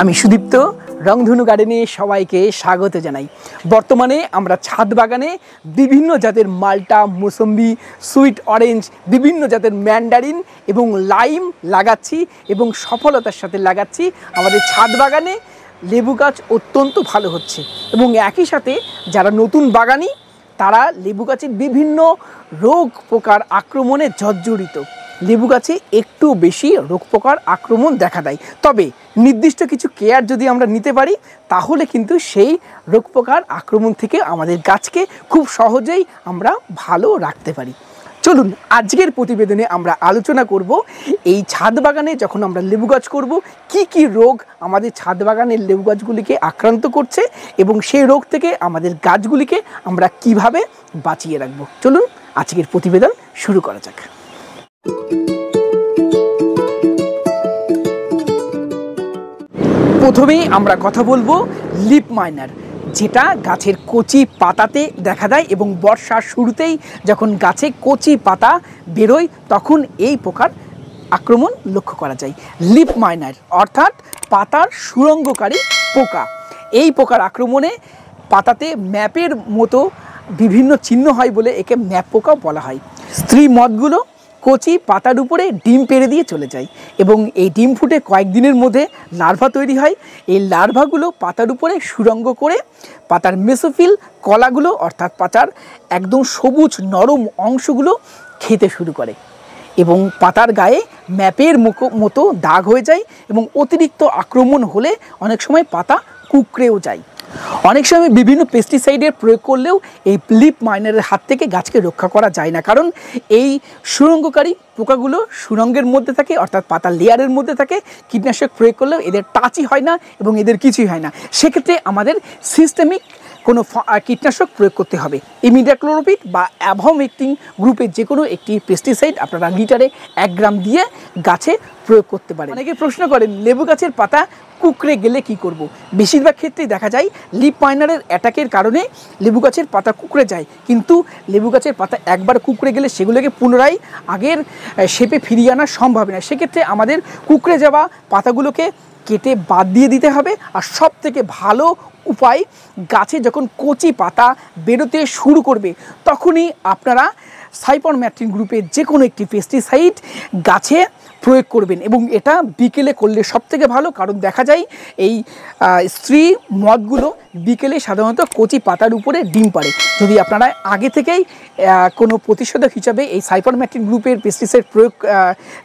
আমি সুদীপ্ত রংধনু গার্ডেনে সবাইকে স্বাগত জানাই বর্তমানে আমরা ছাদ বাগানে বিভিন্ন জাতের মাল্টা মোসম্বি সুইট অরেঞ্জ বিভিন্ন জাতের ম্যান্ডারিন এবং লাইম লাগাচ্ছি এবং সফলতার সাথে লাগাচ্ছি আমাদের ছাদ বাগানে লেবু গাছ অত্যন্ত ভালো হচ্ছে এবং একই সাথে যারা নতুন বাগানি তারা লেবু গাছের বিভিন্ন রোগ পোকার আক্রমণে জর্জরিত লেবু গাছে একটু বেশি রোগ পোকার আক্রমণ দেখা দেয় তবে নির্দিষ্ট কিছু কেয়ার যদি আমরা নিতে পারি তাহলে কিন্তু সেই রোগ পোকার আক্রমণ থেকে আমাদের গাছকে খুব সহজেই আমরা ভালো রাখতে পারি চলুন আজকের প্রতিবেদনে আমরা আলোচনা করব এই ছাদ বাগানে যখন আমরা লেবু গাছ করব কি কি রোগ আমাদের ছাদ বাগানের লেবু গাছগুলিকে আক্রান্ত করছে এবং সেই রোগ থেকে আমাদের গাছগুলিকে আমরা কিভাবে বাঁচিয়ে রাখব চলুন আজকের প্রতিবেদন শুরু করা যাক প্রথমেই আমরা কথা বলবো লিপ মাইনার যেটা গাছের কচি পাতাতে দেখা দেয় এবং বর্ষার শুরুতেই যখন গাছে কচি পাতা বেরোয় তখন এই প্রকার আক্রমণ লক্ষ্য করা যায় লিপ মাইনার অর্থাৎ পাতার সুরঙ্গকারী পোকা এই পোকার আক্রমণে পাতাতে ম্যাপের মতো বিভিন্ন চিহ্ন হয় বলে একে ম্যাপ পোকা বলা হয় স্ত্রী মদগুলো কচি পাতার উপরে ডিম পেড়ে দিয়ে চলে যায় এবং এই ডিম ফুটে কয়েকদিনের মধ্যে লার্ভা তৈরি হয় এই লার্ভাগুলো পাতার উপরে সুরঙ্গ করে পাতার মেসোফিল কলাগুলো অর্থাৎ পাতার একদম সবুজ নরম অংশগুলো খেতে শুরু করে এবং পাতার গায়ে ম্যাপের মতো দাগ হয়ে যায় এবং অতিরিক্ত আক্রমণ হলে অনেক সময় পাতা কুকড়েও যায় অনেক সময় বিভিন্ন পেস্টিসাইডের প্রয়োগ করলেও এই লিপ মাইনারের হাত থেকে গাছকে রক্ষা করা যায় না কারণ এই সুরঙ্গকারী পোকাগুলো সুরঙ্গের মধ্যে থাকে অর্থাৎ পাতা লেয়ারের মধ্যে থাকে কীটনাশক প্রয়োগ করলেও এদের টাচই হয় না এবং এদের কিছুই হয় না সেক্ষেত্রে আমাদের সিস্টেমিক কোনো কীটনাশক প্রয়োগ করতে হবে ইমিডাক্লোরোপিড বা অ্যাভোমেক্টিং গ্রুপের যে কোনো একটি পেস্টিসাইড আপনারা লিটারে এক গ্রাম দিয়ে গাছে প্রয়োগ করতে পারেন অনেকে প্রশ্ন করেন লেবু গাছের পাতা কুকড়ে গেলে কি করব। বেশিরভাগ ক্ষেত্রেই দেখা যায় লিপ পাইনারের অ্যাটাকের কারণে লেবু গাছের পাতা কুকড়ে যায় কিন্তু লেবু গাছের পাতা একবার কুকড়ে গেলে সেগুলোকে পুনরায় আগের শেপে ফিরিয়ে আনা সম্ভব না সেক্ষেত্রে আমাদের কুকড়ে যাওয়া পাতাগুলোকে কেটে বাদ দিয়ে দিতে হবে আর সব থেকে ভালো উপায় গাছে যখন কচি পাতা বেরোতে শুরু করবে তখনই আপনারা সাইপন ম্যাট্রিন গ্রুপের যে কোনো একটি পেস্টিসাইড গাছে প্রয়োগ করবেন এবং এটা বিকেলে করলে সব থেকে ভালো কারণ দেখা যায় এই স্ত্রী মদগুলো বিকেলে সাধারণত কচি পাতার উপরে ডিম পারে যদি আপনারা আগে থেকেই কোনো প্রতিষেধক হিসাবে এই সাইপারম্যাট্রিক গ্রুপের পেস্টিসাইড প্রয়োগ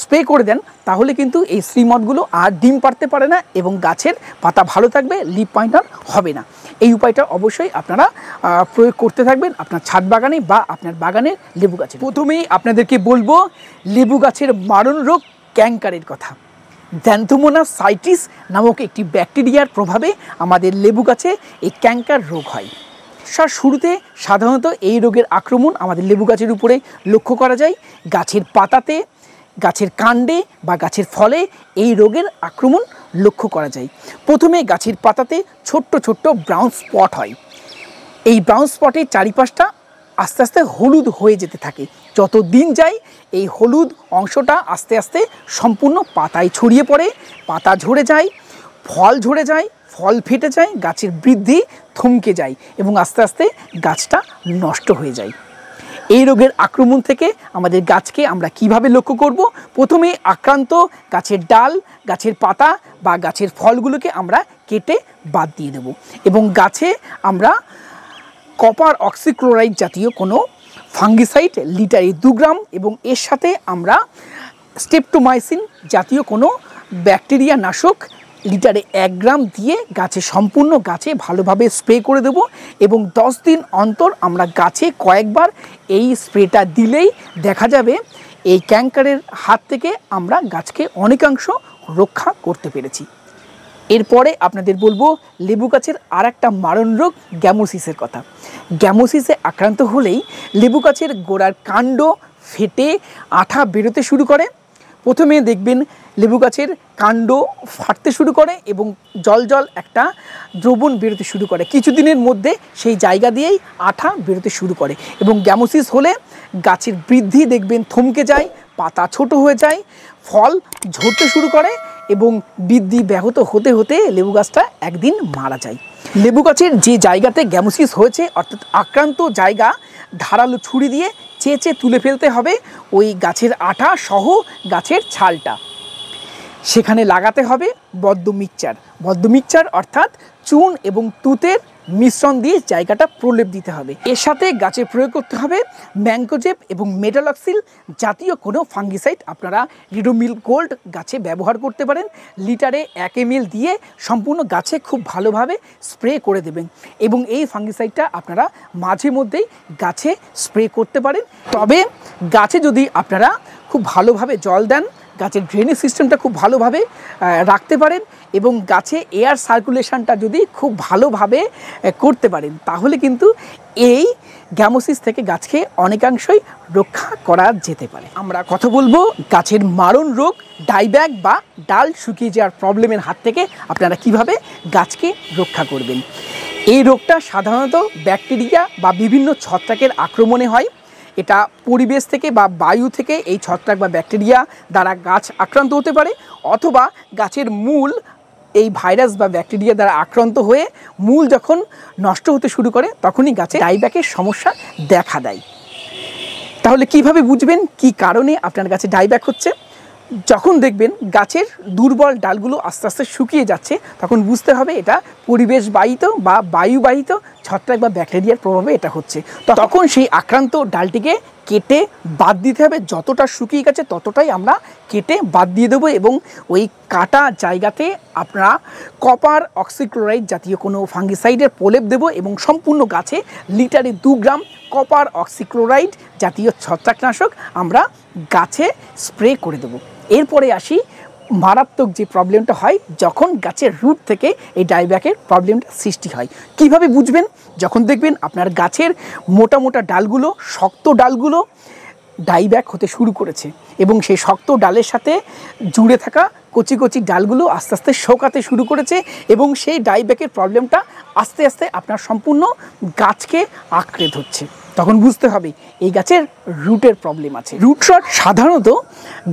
স্প্রে করে দেন তাহলে কিন্তু এই শ্রীমদগুলো আর ডিম পারতে পারে না এবং গাছের পাতা ভালো থাকবে লিপ পয়েন্টার হবে না এই উপায়টা অবশ্যই আপনারা প্রয়োগ করতে থাকবেন আপনার ছাদ বাগানে বা আপনার বাগানের লেবু গাছে প্রথমেই আপনাদেরকে বলবো লেবু গাছের মারণ রোগ ক্যাঙ্কারের কথা জ্যান্থোমোনাস সাইটিস নামক একটি ব্যাকটেরিয়ার প্রভাবে আমাদের লেবু গাছে এই ক্যাঙ্কার রোগ হয় সার শুরুতে সাধারণত এই রোগের আক্রমণ আমাদের লেবু গাছের উপরে লক্ষ্য করা যায় গাছের পাতাতে গাছের কাণ্ডে বা গাছের ফলে এই রোগের আক্রমণ লক্ষ্য করা যায় প্রথমে গাছের পাতাতে ছোট্ট ছোট্ট ব্রাউন স্পট হয় এই ব্রাউন স্পটের চারিপাশটা আস্তে আস্তে হলুদ হয়ে যেতে থাকে যত দিন যায় এই হলুদ অংশটা আস্তে আস্তে সম্পূর্ণ পাতায় ছড়িয়ে পড়ে পাতা ঝরে যায় ফল ঝরে যায় ফল ফেটে যায় গাছের বৃদ্ধি থমকে যায় এবং আস্তে আস্তে গাছটা নষ্ট হয়ে যায় এই রোগের আক্রমণ থেকে আমাদের গাছকে আমরা কিভাবে লক্ষ্য করব প্রথমে আক্রান্ত গাছের ডাল গাছের পাতা বা গাছের ফলগুলোকে আমরা কেটে বাদ দিয়ে দেব এবং গাছে আমরা কপার অক্সিক্লোরাইড জাতীয় কোনো ফাঙ্গিসাইড লিটারে দু গ্রাম এবং এর সাথে আমরা স্টেপটোমাইসিন জাতীয় কোনো ব্যাকটেরিয়া নাশক লিটারে এক গ্রাম দিয়ে গাছে সম্পূর্ণ গাছে ভালোভাবে স্প্রে করে দেব এবং দশ দিন অন্তর আমরা গাছে কয়েকবার এই স্প্রেটা দিলেই দেখা যাবে এই ক্যাঙ্কারের হাত থেকে আমরা গাছকে অনেকাংশ রক্ষা করতে পেরেছি এরপরে আপনাদের বলবো লেবু গাছের আর একটা মারণ রোগ গ্যামোসিসের কথা গ্যামোসিসে আক্রান্ত হলেই লেবু গাছের গোড়ার কাণ্ড ফেটে আঠা বেরোতে শুরু করে প্রথমে দেখবেন লেবু গাছের কাণ্ড ফাটতে শুরু করে এবং জল জল একটা দ্রবণ বেরোতে শুরু করে কিছুদিনের মধ্যে সেই জায়গা দিয়েই আঠা বেরোতে শুরু করে এবং গ্যামোসিস হলে গাছের বৃদ্ধি দেখবেন থমকে যায় পাতা ছোট হয়ে যায় ফল ঝরতে শুরু করে এবং বৃদ্ধি ব্যাহত হতে হতে লেবু গাছটা একদিন মারা যায় লেবু গাছের যে জায়গাতে গ্যামোসিস হয়েছে অর্থাৎ আক্রান্ত জায়গা ধারালো ছুরি দিয়ে চেঁচে তুলে ফেলতে হবে ওই গাছের আঠা সহ গাছের ছালটা সেখানে লাগাতে হবে বদ্ধ মিক্সচার বদ্ধ মিক্সচার অর্থাৎ চুন এবং তুতের মিশ্রণ দিয়ে জায়গাটা প্রলেপ দিতে হবে এর সাথে গাছে প্রয়োগ করতে হবে ম্যাঙ্গোজেপ এবং মেটালক্সিল জাতীয় কোনো ফাঙ্গিসাইড আপনারা রিডোমিল গোল্ড গাছে ব্যবহার করতে পারেন লিটারে এক এম দিয়ে সম্পূর্ণ গাছে খুব ভালোভাবে স্প্রে করে দেবেন এবং এই ফাঙ্গিসাইডটা আপনারা মাঝে মধ্যেই গাছে স্প্রে করতে পারেন তবে গাছে যদি আপনারা খুব ভালোভাবে জল দেন গাছের ড্রেনেজ সিস্টেমটা খুব ভালোভাবে রাখতে পারেন এবং গাছে এয়ার সার্কুলেশনটা যদি খুব ভালোভাবে করতে পারেন তাহলে কিন্তু এই গ্যামোসিস থেকে গাছকে অনেকাংশই রক্ষা করা যেতে পারে আমরা কথা বলবো গাছের মারণ রোগ ডাইব্যাগ বা ডাল শুকিয়ে যাওয়ার প্রবলেমের হাত থেকে আপনারা কিভাবে গাছকে রক্ষা করবেন এই রোগটা সাধারণত ব্যাকটেরিয়া বা বিভিন্ন ছত্রাকের আক্রমণে হয় এটা পরিবেশ থেকে বা বায়ু থেকে এই ছত্রাক বা ব্যাকটেরিয়া দ্বারা গাছ আক্রান্ত হতে পারে অথবা গাছের মূল এই ভাইরাস বা ব্যাকটেরিয়া দ্বারা আক্রান্ত হয়ে মূল যখন নষ্ট হতে শুরু করে তখনই গাছে ডাইব্যাকের সমস্যা দেখা দেয় তাহলে কিভাবে বুঝবেন কি কারণে আপনার গাছে ডাইব্যাক হচ্ছে যখন দেখবেন গাছের দুর্বল ডালগুলো আস্তে আস্তে শুকিয়ে যাচ্ছে তখন বুঝতে হবে এটা পরিবেশ বাহিত বা বায়ুবাহিত ছত্রাক বা ব্যাকটেরিয়ার প্রভাবে এটা হচ্ছে তখন সেই আক্রান্ত ডালটিকে কেটে বাদ দিতে হবে যতটা শুকিয়ে গেছে ততটাই আমরা কেটে বাদ দিয়ে দেবো এবং ওই কাটা জায়গাতে আপনারা কপার অক্সিক্লোরাইড জাতীয় কোনো ফাঙ্গিসাইডের প্রলেপ দেব এবং সম্পূর্ণ গাছে লিটারে দু গ্রাম কপার অক্সিক্লোরাইড জাতীয় ছত্রাকনাশক আমরা গাছে স্প্রে করে দেবো এরপরে আসি মারাত্মক যে প্রবলেমটা হয় যখন গাছের রুট থেকে এই ডাইব্যাকের প্রবলেমটা সৃষ্টি হয় কিভাবে বুঝবেন যখন দেখবেন আপনার গাছের মোটা মোটা ডালগুলো শক্ত ডালগুলো ডাইব্যাক হতে শুরু করেছে এবং সেই শক্ত ডালের সাথে জুড়ে থাকা কচি কচি ডালগুলো আস্তে আস্তে শোকাতে শুরু করেছে এবং সেই ডাইব্যাকের প্রবলেমটা আস্তে আস্তে আপনার সম্পূর্ণ গাছকে আঁকড়ে ধরছে তখন বুঝতে হবে এই গাছের রুটের প্রবলেম আছে রুট শট সাধারণত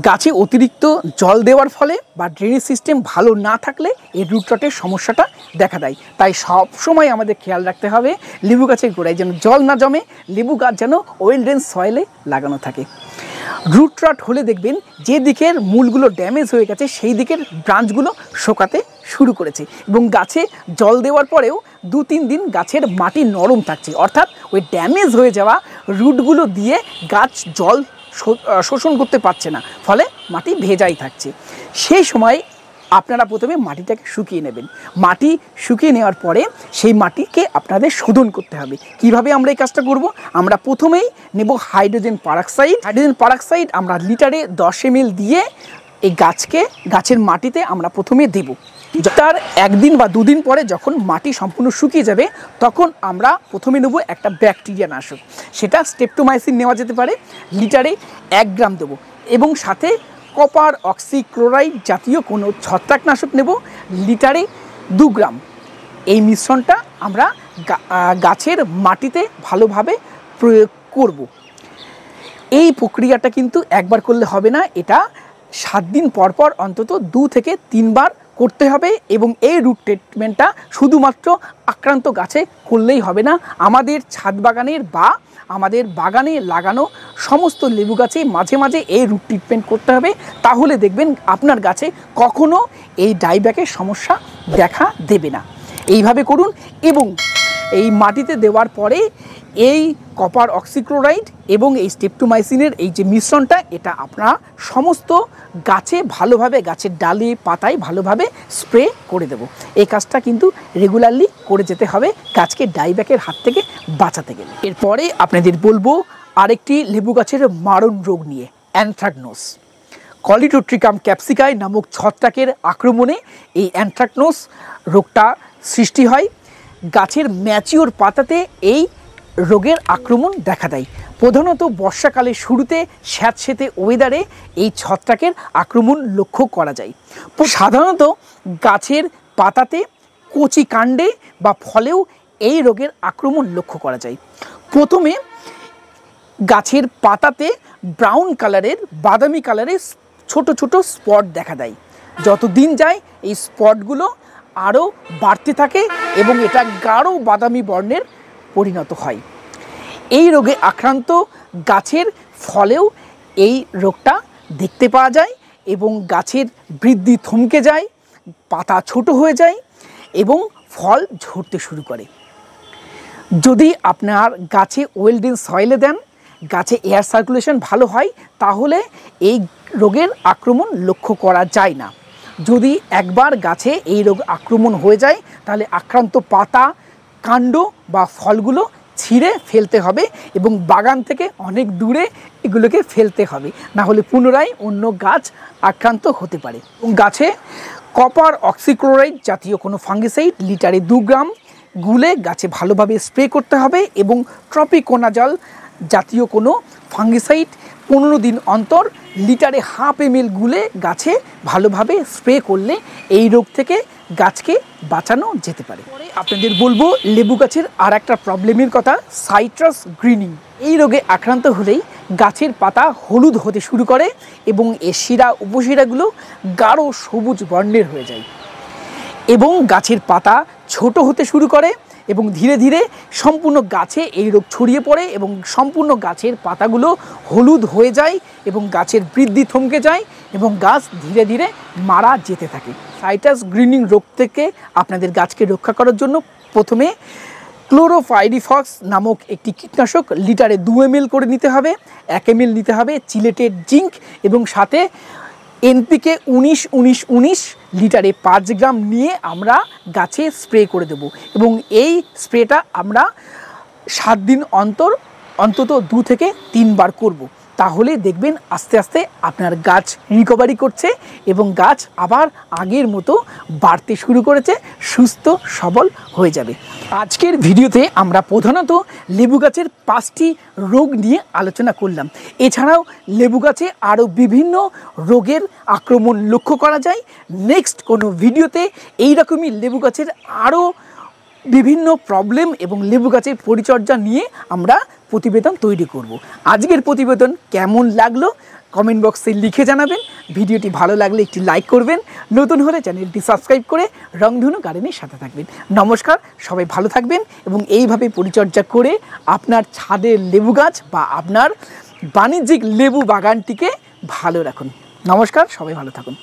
গাছে অতিরিক্ত জল দেওয়ার ফলে বা ড্রেনেজ সিস্টেম ভালো না থাকলে এই রুট শটের সমস্যাটা দেখা দেয় তাই সব সময় আমাদের খেয়াল রাখতে হবে লেবু গাছের গোড়ায় যেন জল না জমে লেবু গাছ যেন ওয়েল ড্রেন সয়েলে লাগানো থাকে রুট রট হলে দেখবেন যে দিকের মূলগুলো ড্যামেজ হয়ে গেছে সেই দিকের ব্রাঞ্চগুলো শোকাতে শুরু করেছে এবং গাছে জল দেওয়ার পরেও দু তিন দিন গাছের মাটি নরম থাকছে অর্থাৎ ওই ড্যামেজ হয়ে যাওয়া রুটগুলো দিয়ে গাছ জল শোষণ করতে পারছে না ফলে মাটি ভেজাই থাকছে সেই সময় আপনারা প্রথমে মাটিটাকে শুকিয়ে নেবেন মাটি শুকিয়ে নেওয়ার পরে সেই মাটিকে আপনাদের শোধন করতে হবে কিভাবে আমরা এই কাজটা করব আমরা প্রথমেই নেব হাইড্রোজেন পারাক্সাইড হাইড্রোজেন পারাক্সাইড আমরা লিটারে দশ এম দিয়ে এই গাছকে গাছের মাটিতে আমরা প্রথমে দেব তার একদিন বা দুদিন পরে যখন মাটি সম্পূর্ণ শুকিয়ে যাবে তখন আমরা প্রথমে নেব একটা ব্যাকটেরিয়া নাশক সেটা স্টেপটোমাইসিন নেওয়া যেতে পারে লিটারে এক গ্রাম দেবো এবং সাথে কপার অক্সিক্লোরাইড জাতীয় কোনো ছত্রাকনাশক নেব লিটারে দু গ্রাম এই মিশ্রণটা আমরা গাছের মাটিতে ভালোভাবে প্রয়োগ করব। এই প্রক্রিয়াটা কিন্তু একবার করলে হবে না এটা সাত দিন পর পর অন্তত দু থেকে তিনবার করতে হবে এবং এই রুট ট্রিটমেন্টটা শুধুমাত্র আক্রান্ত গাছে করলেই হবে না আমাদের ছাদ বাগানের বা আমাদের বাগানে লাগানো সমস্ত লেবু গাছে মাঝে মাঝে এই রুট ট্রিটমেন্ট করতে হবে তাহলে দেখবেন আপনার গাছে কখনো এই ডাইব্যাকের সমস্যা দেখা দেবে না এইভাবে করুন এবং এই মাটিতে দেওয়ার পরে এই কপার অক্সিক্লোরাইড এবং এই স্টেপটোমাইসিনের এই যে মিশ্রণটা এটা আপনারা সমস্ত গাছে ভালোভাবে গাছের ডালে পাতায় ভালোভাবে স্প্রে করে দেব এই কাজটা কিন্তু রেগুলারলি করে যেতে হবে গাছকে ডাইব্যাকের হাত থেকে বাঁচাতে গেলে এরপরে আপনাদের বলবো আরেকটি লেবু গাছের মারণ রোগ নিয়ে অ্যান্থ্রাকনোস কলিটোট্রিকাম ক্যাপসিকায় নামক ছত্রাকের আক্রমণে এই অ্যান্থ্রাকনোস রোগটা সৃষ্টি হয় গাছের ম্যাচিওর পাতাতে এই রোগের আক্রমণ দেখা দেয় প্রধানত বর্ষাকালের শুরুতে স্যাঁতস্যাঁতে ওয়েদারে এই ছত্রাকের আক্রমণ লক্ষ্য করা যায় সাধারণত গাছের পাতাতে কচি কাণ্ডে বা ফলেও এই রোগের আক্রমণ লক্ষ্য করা যায় প্রথমে গাছের পাতাতে ব্রাউন কালারের বাদামি কালারের ছোট ছোট স্পট দেখা দেয় যত দিন যায় এই স্পটগুলো আরও বাড়তে থাকে এবং এটা গাঢ় বাদামি বর্ণের পরিণত হয় এই রোগে আক্রান্ত গাছের ফলেও এই রোগটা দেখতে পাওয়া যায় এবং গাছের বৃদ্ধি থমকে যায় পাতা ছোট হয়ে যায় এবং ফল ঝরতে শুরু করে যদি আপনার গাছে ওয়েলডিন সয়েলে দেন গাছে এয়ার সার্কুলেশন ভালো হয় তাহলে এই রোগের আক্রমণ লক্ষ্য করা যায় না যদি একবার গাছে এই রোগ আক্রমণ হয়ে যায় তাহলে আক্রান্ত পাতা কাণ্ড বা ফলগুলো ছিঁড়ে ফেলতে হবে এবং বাগান থেকে অনেক দূরে এগুলোকে ফেলতে হবে না হলে পুনরায় অন্য গাছ আক্রান্ত হতে পারে গাছে কপার অক্সিক্লোরাইড জাতীয় কোনো ফাঙ্গিসাইড লিটারে দু গ্রাম গুলে গাছে ভালোভাবে স্প্রে করতে হবে এবং ট্রপিকোনাজল জাতীয় কোনো ফাঙ্গিসাইড পনেরো দিন অন্তর লিটারে হাফ এম গুলে গাছে ভালোভাবে স্প্রে করলে এই রোগ থেকে গাছকে বাঁচানো যেতে পারে আপনাদের বলবো লেবু গাছের আর একটা প্রবলেমের কথা সাইট্রাস গ্রিনিং এই রোগে আক্রান্ত হলেই গাছের পাতা হলুদ হতে শুরু করে এবং এর শিরা উপশিরাগুলো গাঢ় সবুজ বর্ণের হয়ে যায় এবং গাছের পাতা ছোট হতে শুরু করে এবং ধীরে ধীরে সম্পূর্ণ গাছে এই রোগ ছড়িয়ে পড়ে এবং সম্পূর্ণ গাছের পাতাগুলো হলুদ হয়ে যায় এবং গাছের বৃদ্ধি থমকে যায় এবং গাছ ধীরে ধীরে মারা যেতে থাকে সাইটাস গ্রিনিং রোগ থেকে আপনাদের গাছকে রক্ষা করার জন্য প্রথমে ক্লোরোফাইরিফক্স নামক একটি কীটনাশক লিটারে দু এম করে নিতে হবে এক এম নিতে হবে চিলেটেড জিঙ্ক এবং সাথে এনপিকে উনিশ উনিশ উনিশ লিটারে পাঁচ গ্রাম নিয়ে আমরা গাছে স্প্রে করে দেব এবং এই স্প্রেটা আমরা সাত দিন অন্তর অন্তত দু থেকে তিনবার করব। তাহলে দেখবেন আস্তে আস্তে আপনার গাছ রিকভারি করছে এবং গাছ আবার আগের মতো বাড়তে শুরু করেছে সুস্থ সবল হয়ে যাবে আজকের ভিডিওতে আমরা প্রধানত লেবু গাছের পাঁচটি রোগ নিয়ে আলোচনা করলাম এছাড়াও লেবু গাছে আরও বিভিন্ন রোগের আক্রমণ লক্ষ্য করা যায় নেক্সট কোনো ভিডিওতে এইরকমই লেবু গাছের আরও বিভিন্ন প্রবলেম এবং লেবু গাছের পরিচর্যা নিয়ে আমরা প্রতিবেদন তৈরি করব। আজকের প্রতিবেদন কেমন লাগলো কমেন্ট বক্সে লিখে জানাবেন ভিডিওটি ভালো লাগলে একটি লাইক করবেন নতুন হলে চ্যানেলটি সাবস্ক্রাইব করে রংধনু গার্ডেনের সাথে থাকবেন নমস্কার সবাই ভালো থাকবেন এবং এইভাবে পরিচর্যা করে আপনার ছাদের লেবু গাছ বা আপনার বাণিজ্যিক লেবু বাগানটিকে ভালো রাখুন নমস্কার সবাই ভালো থাকুন